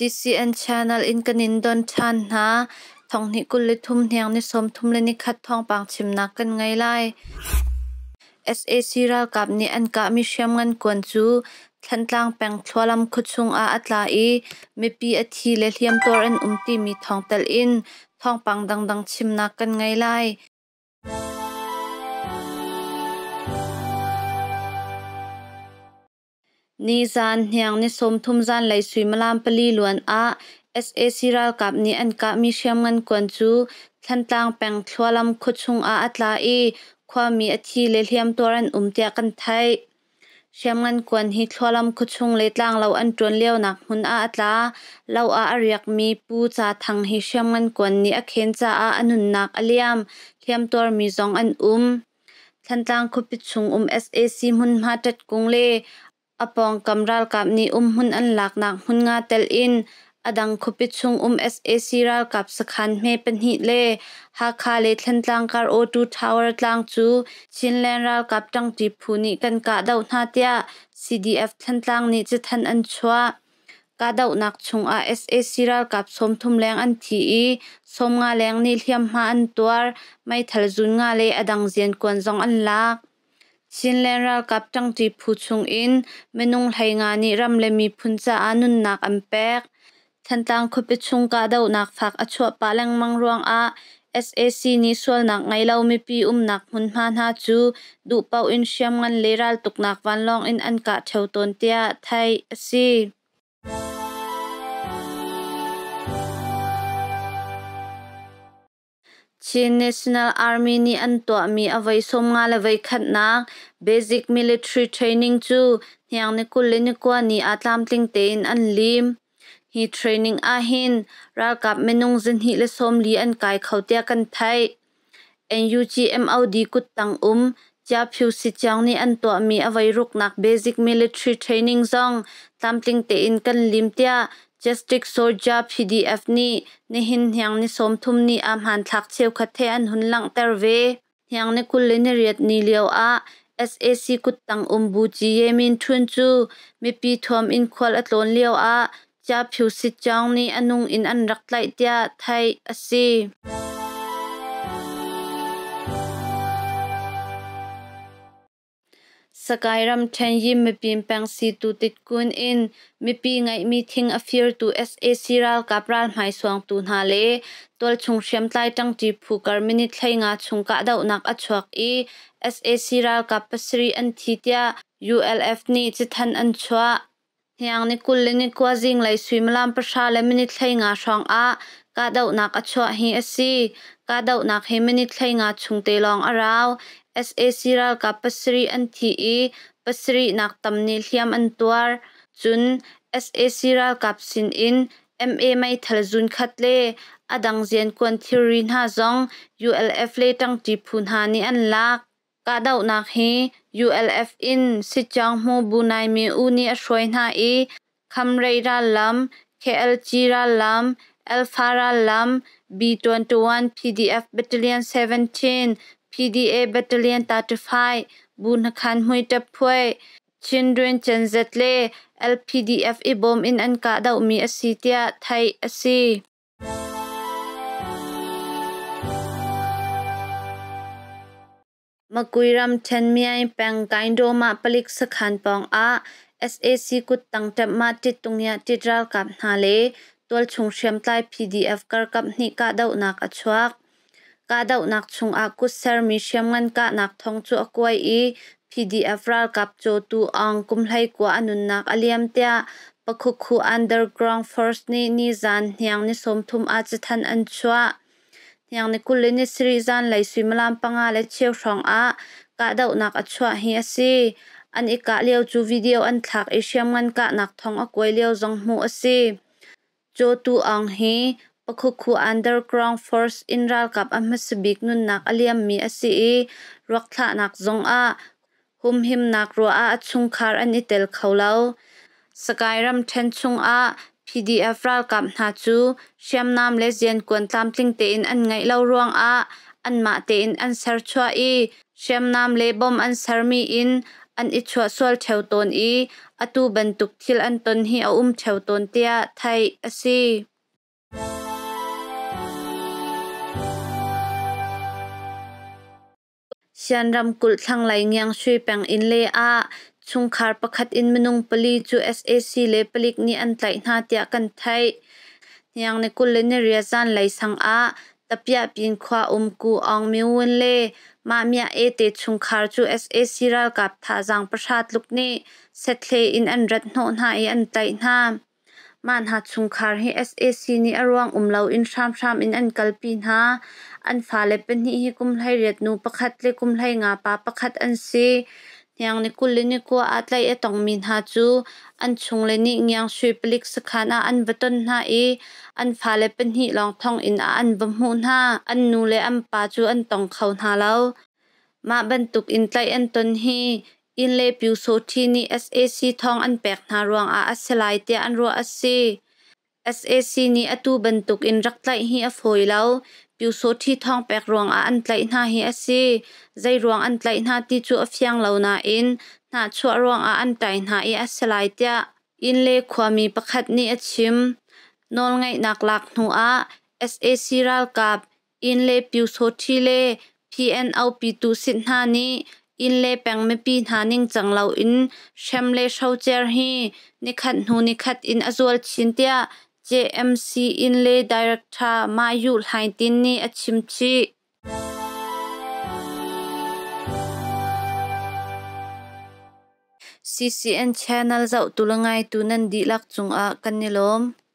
ซีซีแอนชานัลอินกันินดอนชานนะทองนี้กุลทุมเนียงในสมทุมเลนิคัดทองปังชิมนักกันไงไล่ SAC รากับนี้อันกะมิเชียมงินกวนจูทันตังแปงทวลำคุชงอาอัตลาอีไม่ปีอธีเลเทียมตัวอันอุ้มตีมีทองเตลอินทองปังดังดังชิมนักกันไงไล่นี่จานเฮียงนี่สมทุมจานไหลสุยมลามปลีลวนอาเอซีรัลกับนี่อันกับมีเชียมเงินกวนจูทันตังแปงทวลำคุชุงอาอัตลาอีความมีอธีเลเลียมตัวรันอุมเตียกันไทยเชียมเงินกวนฮิทวลำคุชุงเลตลางเราอันจวนเลี้ยวหนักหุนอาอัตลาเราอาเรียกมีปูจาทังฮิเชียมเงินกวนนี่อเคนจาอาอันนุนหนักอเลียมเลียมตัวมีสองอันอุมทันตังคุปิชุงอุมเเอสอซีมุนมาจัดกงเลอปองกัมรัลกับนี้อุมหุนอันลักนักหุนงาเตลอินอดังคุปิชงอุมเอสเอซีรัลกับสคันเมเป็นฮิเล่ฮาคาเลทันตังการโอตูทาวเวอร์ตังจูชินเลนรัลกับจังจีพูนิกันกาดาวนาเตียซีดีเอฟทันตังนี้จะทันอันชัวกาดาวนักชงอาเอสเอซีรัลกับสมทุมแรงอันทีอสมงาแรงนี้เทียมมาอันตัวไม่ทะลุงาเลอดังเซียนกวนจงอันลักชินเลรากับจังที่พูดชงอินเมนุงไหงานิรำเลมีพุนจาอนุนนักอันเปกทันตังคุปชงกาดาวนักฟักอชัวปาลังมังรวงอาเเอส s ซีนิสวลนักไงเลามีพิอุมนักหุนมานาจูดูเป้าอินเชียมงันเลรัลตุกนักวันลองอินอันกะเทวตนเตียไทยซีชีนเนชั่นแนลอาร์มีนี่อันตัวมีอาวัยสมงานและไว้ขัดนักเบสิกมิลิทรีเทรนนิ่งจู่ที่ยงนี่กูเล่นกว่านี่อาตามติงเตนอันลิมฮีเทรนนิ่งอาหินรากับเมนุงจินฮีและสมลีอันกายเขาเตียกันไทย n u g m o ีกุดตังอุ้มจะผิวสิจังนี่อันตัวมีอาวัยรุกนักเบสิกมิลิทรีเทรนนิ่งซองตามติงเตนกันลิมเตีย Justice Sorja PDF นี่นี่หินเฮียงนี่สมทุมนี่อามหันทักเชียวคัดเทอันหุนหลังเตอร์เวเฮียงนี่คุณเลนเรียดนีเลียวอา SAC กุดตังอุมบูจีเยมินทวนจูมีปีทอมอินควอลอัตโลนเลียวอาจ้าผิวสิจองนี่อนุงอินอันรักไลเตียไทยอซีสกายรัมเชนยิมมีปีมพปงซีตูติดกุนอินมีปีไงมีทิ้งอฟิร์ตูเอสเอซีรัลกับรัลไมายสวงตูนาเลตัวชงเชียมใต้จังจีผูกการมินิทไลงาชงกะเดาหนักอชวกอีเอสเอซีรัลกับปสรีอันทีเตียยูเอลเอฟนี่จิทันอันชวเฮียงนิคุลเลนิกวาจิงไลสุ่มลามประชาเลมินิทไลงาชองอากาเดาหนักอชวกฮีเอซีกาเดาหนักเฮมินิทไลงาชงเตลองอาราว SA Siralka pasarih an thih i pasarihnak tamni hliam an tuar cun SA Siralkap sin in MA mei thal zun khat le adang dang zian kuan theory na zong ULF le tang ti phun ha ni an lak ka dau nak he ULF in si chang mu bunai mi u ni a shroi na i kham ra lam KLG ra lam Alpha ra lam B21 PDF Battalion 17 PDA Battalion 35 Bun Khan Hui Tap Phue Chindrin Chen Zetle LPDF Ibom In An Ka Dau Mi Asitia Thai Asi Makuiram Ten Miai Pang Kaindo Ma Palik Sakhan Pong A SAC Kut Tang Tap Ma Titungya Titral Kap Na Le Tual Chung Shem Tai PDF Kar Kap Ni Ka Dau Na Ka Chuak cả deuh nak chung ah kutser mihriam ngăn cả nak thawng cu a kuai i pdf ral kap cho tu ang kumhlei kua anh nun nak a liam bắc khu underground force nih ni zan hniang ni thum ah chi than an chuah hniang ni kul ni sri zan lei suimilam panga le cheu hrang ah ka deuh nak a chuah hi a si an i kah leo chu video an thlak i hriam ngan kah nak thawng a kuai leo zong hmu a si caw tu ang hi ปกคู u n d e r g r กรองฟอร์สอินรัลกับอเมสบิกนุนนักอเลียมมีอสีรักทานักจงอาหุมหิมนักรัวอาชุงคาร์ันนี้เลเขาเล่าสกายรัมเทนชุงอาพีีดเอฟรัลกับนาจูเชมนามเลเซียนกวนตามจิงเตินอันไงเล่ารวงอาอันมาเตินอันเซอร์ชัวอีเชมนามเลบอมอันเซอร์มีอินอันอิชัวสวลเทวตนอีอตูบันตุกทิลอันตนฮีอาอุมเทวตนเตียไทยอสี sianram kulh thlanglai ngiang hrui peng in le a chungkhar pakhat in minung pali chu SAC le palik ni an tlai hna tia kan thai niang ne kul le ne ria zan lai sang a tapya pin khwa um ku ong mi wen le ma mia e te chungkhar chu SAC ral kap tha jang prasat lukni sethle in an rat hno hna e an tlai hna มันหาชงคาร์ฮให้ SAC นี้อรวงอุ้มเลวอินชามชามอินอันกลปินฮาอันฟาเลเป็นฮีฮีกุมไหลเรียดนูประคัดเลกุมไหลงาปาประคัดอันซีอย่างนี่คุลนี่กัวอัดไลเอตองมิีหาจูอันชงเลนี่ยังสวยปลิกสักหน้าอันวตุนหาเออันฟาเลเป็นฮีลองทองอินอันบมูนฮาอันนูเลอันปาจูอันตองเขาหาเรามาบรรทุกอินไลอันตุนฮีอินเลปิวโซทีนี SAC ทองอันแปกนารวงอาอัไลเตียอันรัวอัสซ SAC นี่อตูบันตุกอินรักไลฮีอฟอยแล้วปิวโซทีทองแปกรวงอาอันไลนาฮีอซใจรวงอันไลนาที่จูอฟยังเลานาอินนาชัวรวงอาอันไตนาอีอัลเตียอินเลความมีประคัดนี้อชิมนอลไงนักลักหนูอา SAC รัลกับอินเลปิวโซทีเล PN เอาปีตูสินหานี่ in le pang me pi na ning in shem le hi ni nu ni in azual chin jmc in director tin ni achim chi ccn channel zau tulangai tunan kanilom